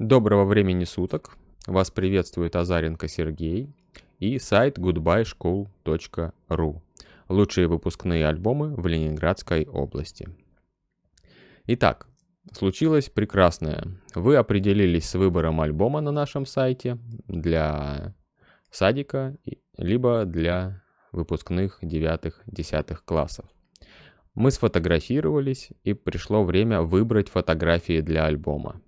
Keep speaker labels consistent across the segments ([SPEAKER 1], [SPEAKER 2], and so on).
[SPEAKER 1] Доброго времени суток. Вас приветствует Азаренко Сергей и сайт goodbyeschool.ru. Лучшие выпускные альбомы в Ленинградской области. Итак, случилось прекрасное. Вы определились с выбором альбома на нашем сайте для садика, либо для выпускных 9-10 классов. Мы сфотографировались и пришло время выбрать фотографии для альбома.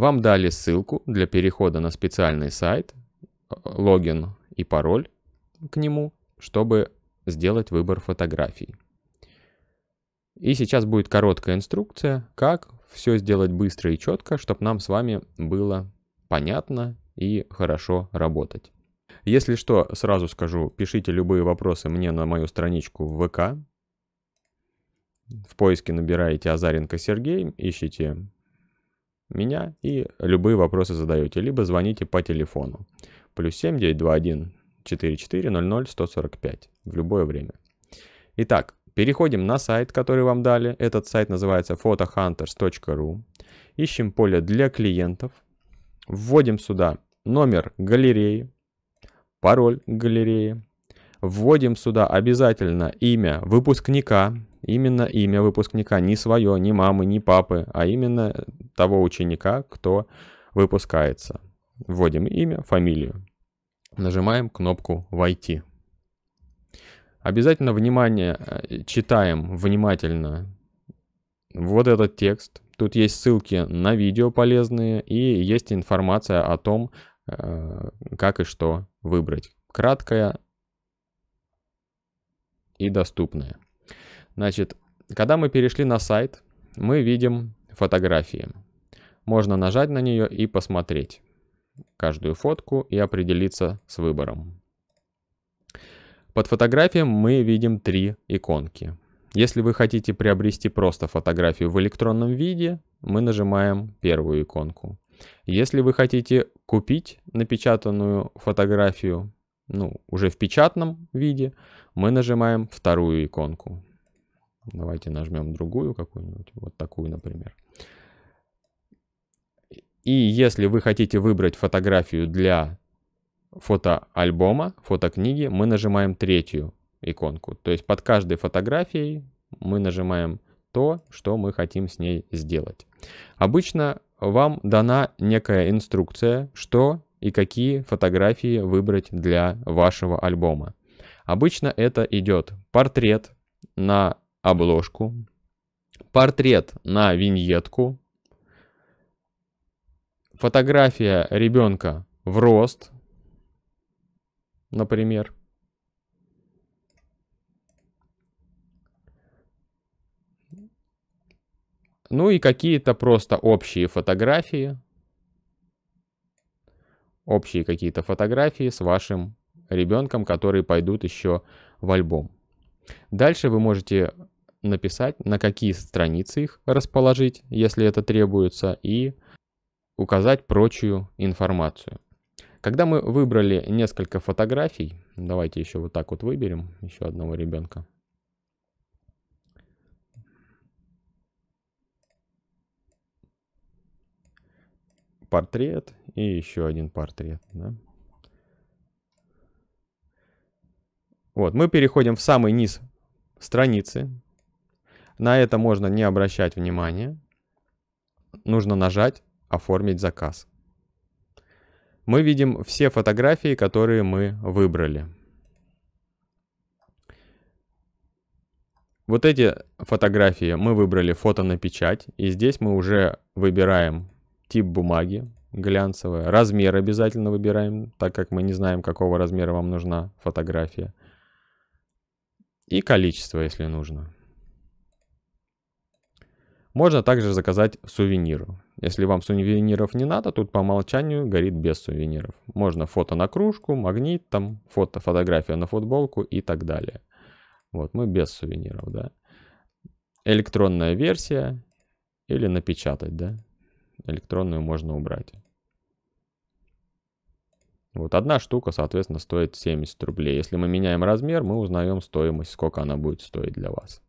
[SPEAKER 1] Вам дали ссылку для перехода на специальный сайт, э, логин и пароль к нему, чтобы сделать выбор фотографий. И сейчас будет короткая инструкция, как все сделать быстро и четко, чтобы нам с вами было понятно и хорошо работать. Если что, сразу скажу, пишите любые вопросы мне на мою страничку в ВК. В поиске набираете Азаренко Сергей, ищите меня и любые вопросы задаете, либо звоните по телефону. Плюс 7 921 44 00 145 в любое время. Итак, переходим на сайт, который вам дали. Этот сайт называется photohunters.ru. Ищем поле для клиентов. Вводим сюда номер галереи, пароль галереи, Вводим сюда обязательно имя выпускника, именно имя выпускника, не свое, не мамы, не папы, а именно того ученика, кто выпускается. Вводим имя, фамилию. Нажимаем кнопку «Войти». Обязательно внимание, э, читаем внимательно вот этот текст. Тут есть ссылки на видео полезные и есть информация о том, э, как и что выбрать. Краткая и доступные. Значит, когда мы перешли на сайт, мы видим фотографии. Можно нажать на нее и посмотреть каждую фотку и определиться с выбором. Под фотографием мы видим три иконки. Если вы хотите приобрести просто фотографию в электронном виде, мы нажимаем первую иконку. Если вы хотите купить напечатанную фотографию, ну, уже в печатном виде, мы нажимаем вторую иконку. Давайте нажмем другую какую-нибудь, вот такую, например. И если вы хотите выбрать фотографию для фотоальбома, фотокниги, мы нажимаем третью иконку. То есть под каждой фотографией мы нажимаем то, что мы хотим с ней сделать. Обычно вам дана некая инструкция, что и какие фотографии выбрать для вашего альбома. Обычно это идет портрет на обложку, портрет на виньетку, фотография ребенка в рост, например. Ну и какие-то просто общие фотографии. Общие какие-то фотографии с вашим ребенком, которые пойдут еще в альбом. Дальше вы можете написать, на какие страницы их расположить, если это требуется, и указать прочую информацию. Когда мы выбрали несколько фотографий, давайте еще вот так вот выберем еще одного ребенка. Портрет и еще один портрет. Да? Вот, мы переходим в самый низ страницы. На это можно не обращать внимания. Нужно нажать «Оформить заказ». Мы видим все фотографии, которые мы выбрали. Вот эти фотографии мы выбрали фото на печать. И здесь мы уже выбираем тип бумаги глянцевая. Размер обязательно выбираем, так как мы не знаем, какого размера вам нужна фотография и количество, если нужно. Можно также заказать сувениру. Если вам сувениров не надо, тут по умолчанию горит без сувениров. Можно фото на кружку, магнит, там фото, фотография на футболку и так далее. Вот, мы без сувениров, да. Электронная версия или напечатать, да. Электронную можно убрать. Вот одна штука, соответственно, стоит 70 рублей. Если мы меняем размер, мы узнаем стоимость, сколько она будет стоить для вас.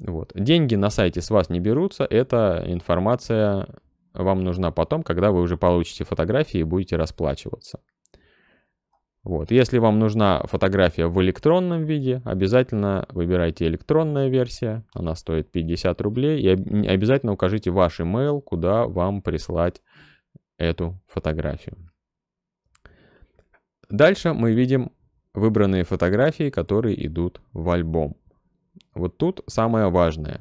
[SPEAKER 1] Вот. Деньги на сайте с вас не берутся, эта информация вам нужна потом, когда вы уже получите фотографии и будете расплачиваться. Вот. Если вам нужна фотография в электронном виде, обязательно выбирайте электронная версия, она стоит 50 рублей, и обязательно укажите ваш email, куда вам прислать эту фотографию. Дальше мы видим выбранные фотографии, которые идут в альбом. Вот тут самое важное.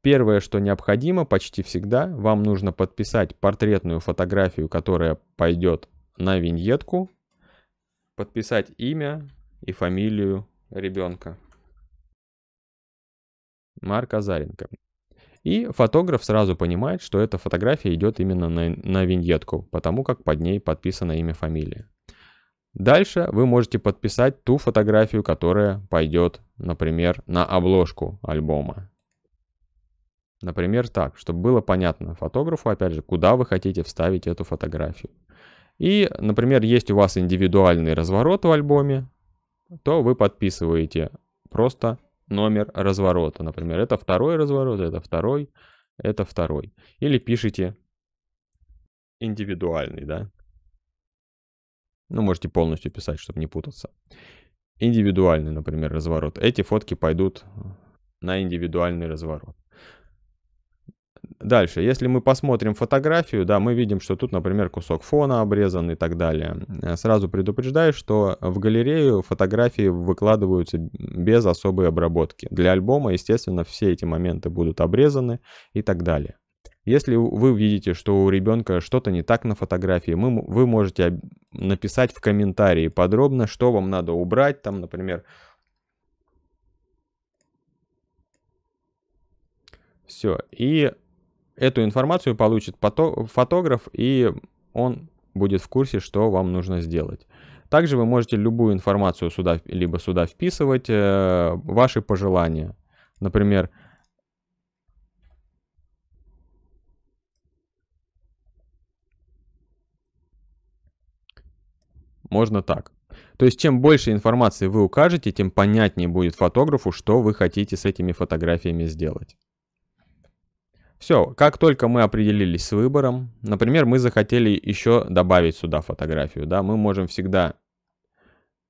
[SPEAKER 1] Первое, что необходимо почти всегда, вам нужно подписать портретную фотографию, которая пойдет на виньетку, подписать имя и фамилию ребенка. Марк Азаренко. И фотограф сразу понимает, что эта фотография идет именно на, на виньетку, потому как под ней подписано имя фамилия. Дальше вы можете подписать ту фотографию, которая пойдет, например, на обложку альбома. Например, так, чтобы было понятно фотографу, опять же, куда вы хотите вставить эту фотографию. И, например, есть у вас индивидуальный разворот в альбоме, то вы подписываете просто номер разворота. Например, это второй разворот, это второй, это второй. Или пишите индивидуальный, да. Ну, можете полностью писать, чтобы не путаться. Индивидуальный, например, разворот. Эти фотки пойдут на индивидуальный разворот. Дальше, если мы посмотрим фотографию, да, мы видим, что тут, например, кусок фона обрезан и так далее. Э, сразу предупреждаю, что в галерею фотографии выкладываются без особой обработки. Для альбома, естественно, все эти моменты будут обрезаны и так далее. Если вы увидите, что у ребенка что-то не так на фотографии, мы, вы можете написать в комментарии подробно, что вам надо убрать, там, например, Все. И эту информацию получит фотограф, и он будет в курсе, что вам нужно сделать. Также вы можете любую информацию сюда, либо сюда вписывать, э, ваши пожелания. Например, Можно так. То есть чем больше информации вы укажете, тем понятнее будет фотографу, что вы хотите с этими фотографиями сделать. Все, как только мы определились с выбором, например, мы захотели еще добавить сюда фотографию, да, мы можем всегда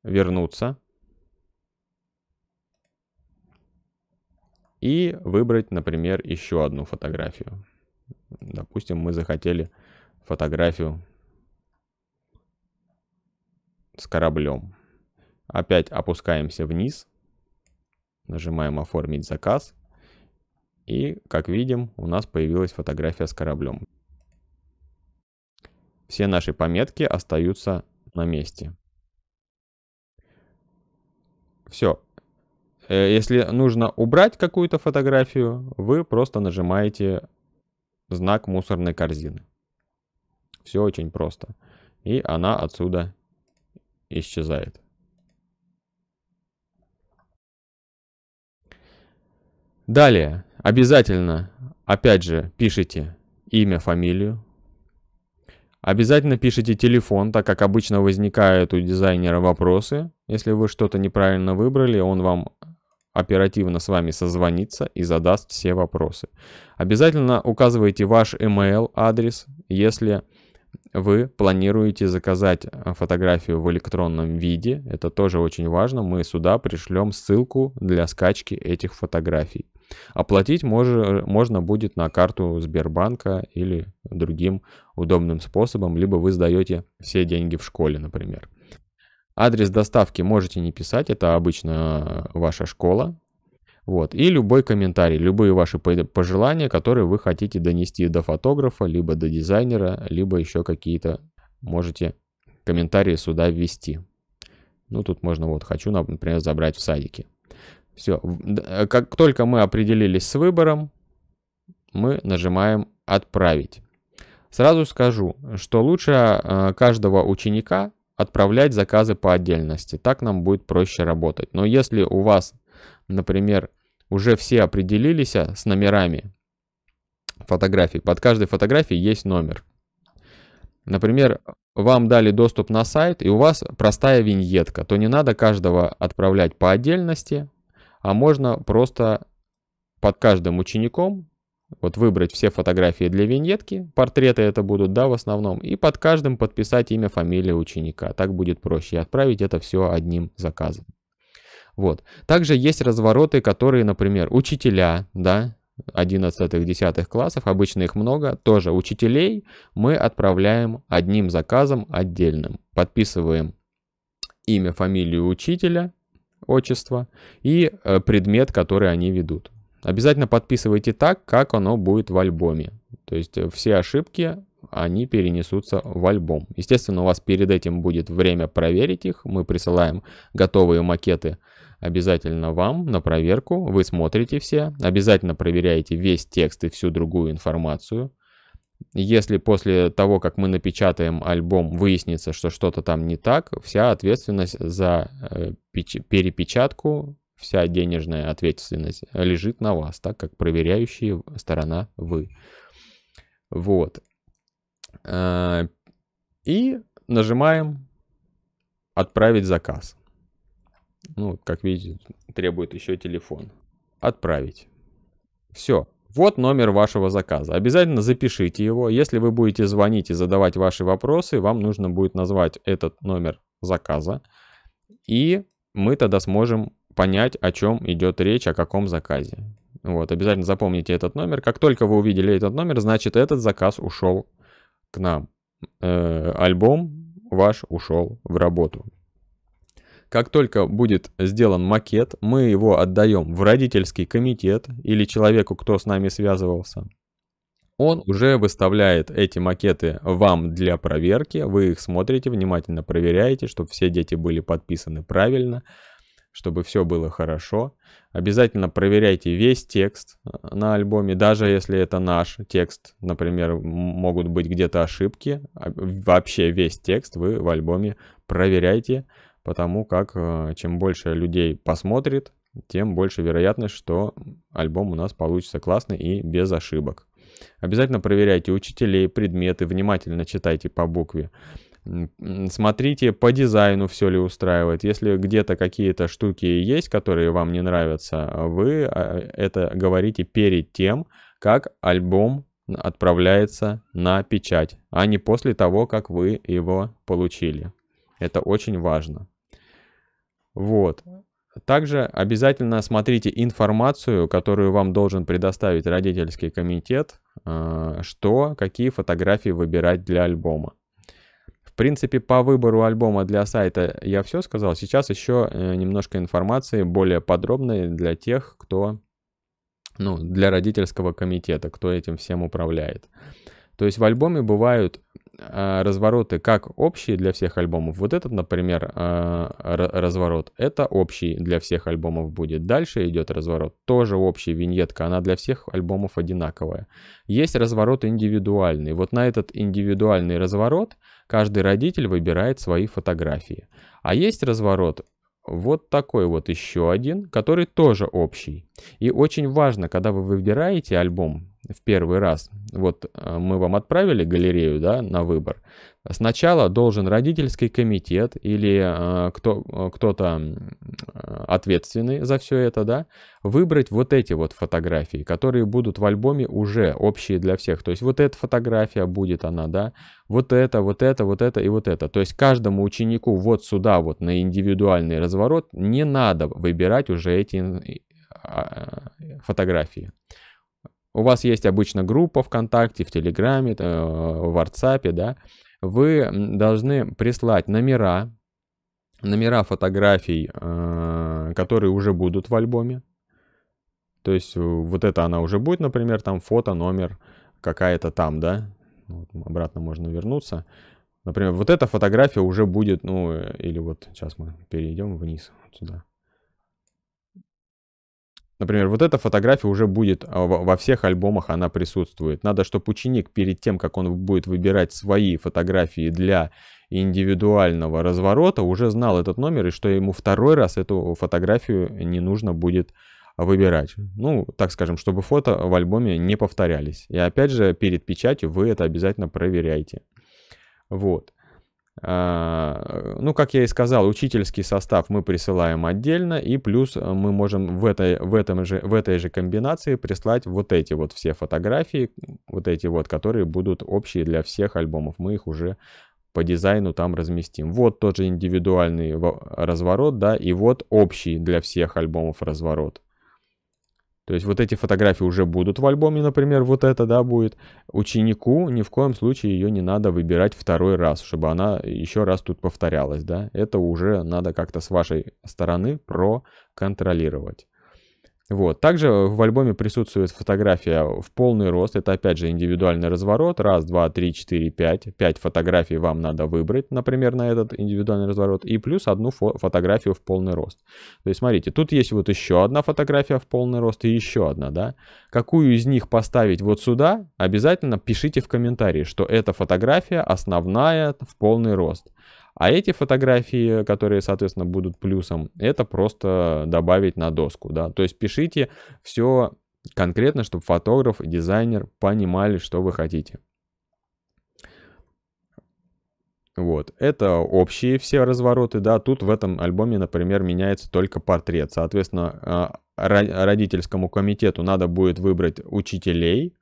[SPEAKER 1] вернуться и выбрать, например, еще одну фотографию. Допустим, мы захотели фотографию с кораблем. Опять опускаемся вниз, нажимаем «Оформить заказ». И, как видим, у нас появилась фотография с кораблем. Все наши пометки остаются на месте. Все. Э, если нужно убрать какую-то фотографию, вы просто нажимаете знак мусорной корзины. Все очень просто. И она отсюда исчезает. Далее, обязательно, опять же, пишите имя, фамилию. Обязательно пишите телефон, так как обычно возникают у дизайнера вопросы. Если вы что-то неправильно выбрали, он вам оперативно с вами созвонится и задаст все вопросы. Обязательно указывайте ваш email адрес, если вы планируете заказать э, фотографию в электронном виде. Это тоже очень важно. Мы сюда пришлем ссылку для скачки этих фотографий. Оплатить мож, можно будет на карту Сбербанка или другим удобным способом, либо вы сдаете все деньги в школе, например. Адрес доставки можете не писать, это обычно э, ваша школа, вот. И любой комментарий, любые ваши пожелания, которые вы хотите донести до фотографа, либо до дизайнера, либо еще какие-то можете комментарии сюда ввести. Ну, тут можно вот «хочу», например, забрать в садике. Все. Э, как только мы определились с выбором, мы нажимаем «Отправить». Сразу скажу, что лучше э, каждого ученика отправлять заказы по отдельности. Так нам будет проще работать. Но если у вас например, уже все определились а, с номерами фотографий. Под каждой фотографией есть номер. Например, вам дали доступ на сайт, и у вас простая виньетка, то не надо каждого отправлять по отдельности, а можно просто под каждым учеником вот выбрать все фотографии для виньетки, портреты это будут, да, в основном, и под каждым подписать имя, фамилия ученика. Так будет проще. И отправить это все одним заказом. Вот. Также есть развороты, которые, например, учителя, да, 11-10 классов, обычно их много, тоже учителей мы отправляем одним заказом отдельным. Подписываем имя, фамилию учителя, отчество и э, предмет, который они ведут. Обязательно подписывайте так, как оно будет в альбоме. То есть э, все ошибки они перенесутся в альбом. Естественно, у вас перед этим будет время проверить их. Мы присылаем готовые макеты обязательно вам на проверку. Вы смотрите все, обязательно проверяете весь текст и всю другую информацию. Если после того, как мы напечатаем альбом, выяснится, что что-то там не так, вся ответственность за э, перепечатку, вся денежная ответственность лежит на вас, так как проверяющая э, сторона вы. Вот. Э, и нажимаем «Отправить заказ». Ну, как видите, требует еще телефон. «Отправить». Все. Вот номер вашего заказа. Обязательно запишите его. Если вы будете звонить и задавать ваши вопросы, вам нужно будет назвать этот номер заказа. И мы тогда сможем понять, о чем идет речь, о каком заказе. Вот, обязательно запомните этот номер. Как только вы увидели этот номер, значит этот заказ ушел к нам э, альбом ваш ушел в работу. Как только будет сделан макет, мы его отдаем в родительский комитет или человеку, кто с нами связывался. Он уже выставляет эти макеты вам для проверки, вы их смотрите, внимательно проверяете, чтобы все дети были подписаны правильно, чтобы все было хорошо. Обязательно проверяйте весь текст э, на альбоме, даже если это наш текст. Например, могут быть где-то ошибки. А, вообще весь текст вы в альбоме проверяйте, потому как э, чем больше людей посмотрит, тем больше вероятность, что альбом у нас получится классный и без ошибок. Обязательно проверяйте учителей, предметы, внимательно читайте по букве. Смотрите по дизайну все ли устраивает. Если где-то какие-то штуки есть, которые вам не нравятся, вы а, это говорите перед тем, как альбом отправляется на печать, а не после того, как вы его получили. Это очень важно. Вот. Также обязательно смотрите информацию, которую вам должен предоставить родительский комитет, а, что, какие фотографии выбирать для альбома. В принципе, по выбору альбома для сайта я все сказал. Сейчас еще э, немножко информации более подробной для тех, кто, ну, для родительского комитета, кто этим всем управляет. То есть в альбоме бывают а, развороты как общие для всех альбомов. Вот этот, например, а, разворот, это общий для всех альбомов будет. Дальше идет разворот, тоже общий виньетка, она для всех альбомов одинаковая. Есть разворот индивидуальный. Вот на этот индивидуальный разворот каждый родитель выбирает свои фотографии. А есть разворот вот такой вот еще один, который тоже общий. И очень важно, когда вы выбираете альбом, в первый раз, вот э, мы вам отправили галерею да, на выбор, сначала должен родительский комитет или э, кто, э, кто-то э, ответственный за все это, да, выбрать вот эти вот фотографии, которые будут в альбоме уже общие для всех. То есть вот эта фотография будет она, да, вот это, вот это, вот это и вот это. То есть каждому ученику вот сюда, вот на индивидуальный разворот, не надо выбирать уже эти фотографии у вас есть обычно группа ВКонтакте, в Телеграме, э, в WhatsApp, да, вы должны прислать номера, номера фотографий, э, которые уже будут в альбоме. То есть э, вот это она уже будет, например, там фото, номер какая-то там, да. Вот, обратно можно вернуться. Например, вот эта фотография уже будет, ну, или вот сейчас мы перейдем вниз вот сюда. Например, вот эта фотография уже будет а, во всех альбомах, она присутствует. Надо, чтобы ученик перед тем, как он будет выбирать свои фотографии для индивидуального разворота, уже знал этот номер и что ему второй раз эту фотографию не нужно будет выбирать. Ну, так скажем, чтобы фото в альбоме не повторялись. И опять же, перед печатью вы это обязательно проверяйте. Вот. А, ну, как я и сказал, учительский состав мы присылаем отдельно, и плюс э, мы можем в этой, в, этом же, в этой же комбинации прислать вот эти вот все фотографии, вот эти вот, которые будут общие для всех альбомов. Мы их уже по дизайну там разместим. Вот тот же индивидуальный разворот, да, и вот общий для всех альбомов разворот. То есть вот эти фотографии уже будут в альбоме, например, вот это, да, будет. Ученику ни в коем случае ее не надо выбирать второй раз, чтобы она еще раз тут повторялась, да. Это уже надо как-то с вашей стороны проконтролировать. Вот. Также в альбоме присутствует фотография в полный рост. Это опять же индивидуальный разворот. Раз, два, три, четыре, пять. Пять фотографий вам надо выбрать, например, на этот индивидуальный разворот. И плюс одну фо фотографию в полный рост. То есть смотрите, тут есть вот еще одна фотография в полный рост и еще одна, да. Какую из них поставить вот сюда, обязательно пишите в комментарии, что эта фотография основная в полный рост. А эти фотографии, которые, соответственно, будут плюсом, это просто добавить на доску, да. То есть пишите все конкретно, чтобы фотограф и дизайнер понимали, что вы хотите. Вот, это общие все развороты, да, тут в этом альбоме, например, меняется только портрет. Соответственно, а, родительскому комитету надо будет выбрать учителей,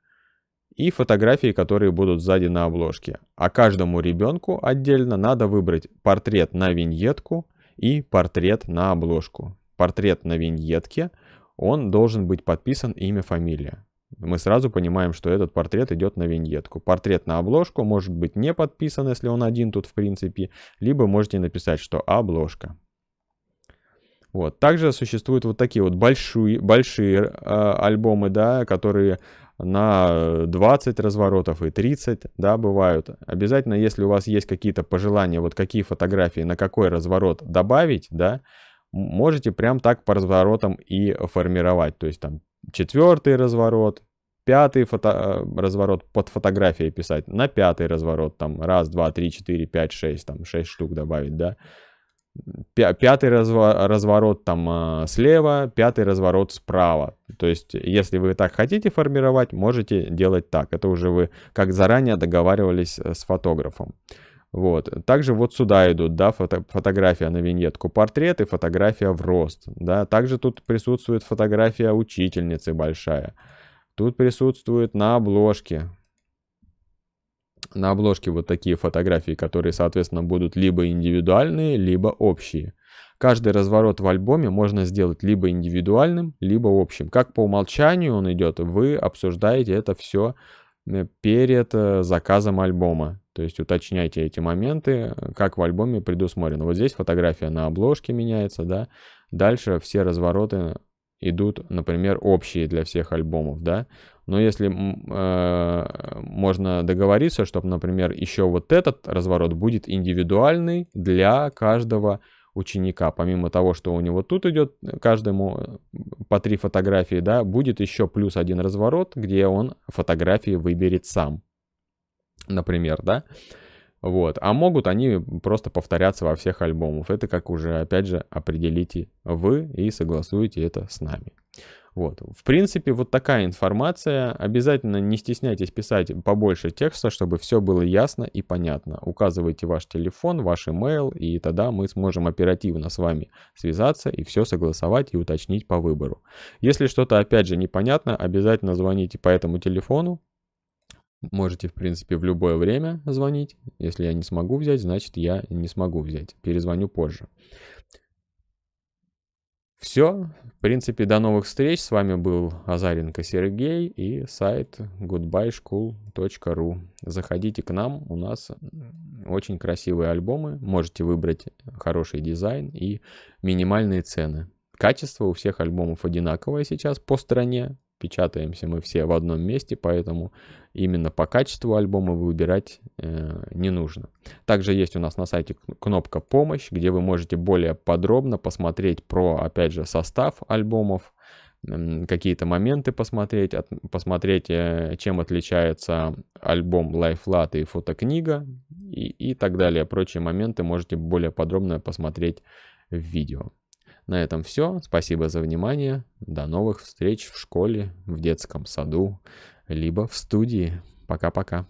[SPEAKER 1] и фотографии, которые будут сзади на обложке. А каждому ребенку отдельно надо выбрать портрет на виньетку и портрет на обложку. Портрет на виньетке, он должен быть подписан имя, фамилия. Мы сразу понимаем, что этот портрет идет на виньетку. Портрет на обложку может быть не подписан, если он один тут в принципе, либо можете написать, что обложка. Вот. Также существуют вот такие вот большие, большие а, э, альбомы, да, которые на 20 э, разворотов и 30, да, бывают. Обязательно, если у вас есть какие-то пожелания, вот какие фотографии на какой разворот добавить, да, можете прям так по разворотам и формировать. То есть там четвертый разворот, пятый фото, э, разворот под фотографией писать, на пятый разворот там раз, два, три, четыре, пять, шесть, там шесть штук добавить, да пятый разво- разворот там э, слева, пятый разворот справа. То есть, если вы так хотите формировать, можете делать так. Это уже вы как заранее договаривались э, с фотографом. Вот. Также вот сюда идут, да, фото, фотография на виньетку портрет и фотография в рост, да. Также тут присутствует фотография учительницы большая. Тут присутствует на обложке на обложке вот такие фотографии, которые, соответственно, будут либо индивидуальные, либо общие. Каждый разворот в альбоме можно сделать либо индивидуальным, либо общим. Как по умолчанию он идет, вы обсуждаете это все э, перед э, заказом альбома. То есть уточняйте эти моменты, как в альбоме предусмотрено. Вот здесь фотография на обложке меняется, да. Дальше все развороты идут, например, общие для всех альбомов, да. Но если э, можно договориться, чтобы, например, еще вот этот разворот будет индивидуальный для каждого ученика. Помимо того, что у него тут идет э, каждому э, по три фотографии, да, будет еще плюс один разворот, где он фотографии выберет сам, например, да. Вот. А могут они просто повторяться во всех альбомах. Это как уже, опять же, определите вы и согласуете это с нами. Вот. В принципе, вот такая информация. Обязательно не стесняйтесь писать побольше текста, чтобы все было ясно и понятно. Указывайте ваш телефон, ваш имейл, и тогда мы сможем оперативно с вами связаться и все согласовать и уточнить по выбору. Если что-то опять же непонятно, обязательно звоните по этому телефону, Можете, в принципе, в любое время звонить. Если я не смогу взять, значит, я не смогу взять. Перезвоню позже. Все. В принципе, до новых встреч. С вами был Азаренко Сергей и сайт goodbyeschool.ru. Заходите к нам. У нас очень красивые альбомы. Можете выбрать хороший дизайн и минимальные цены. Качество у всех альбомов одинаковое сейчас по стране печатаемся мы все в одном месте, поэтому именно по качеству альбома выбирать э, не нужно. Также есть у нас на сайте кнопка «Помощь», где вы можете более подробно посмотреть про, опять же, состав альбомов, э, какие-то моменты посмотреть, от, посмотреть, э, чем отличается альбом Лайфлат и фотокнига и, и так далее. Прочие моменты можете более подробно посмотреть в видео. На этом все. Спасибо за внимание. До новых встреч в школе, в детском саду, либо в студии. Пока-пока.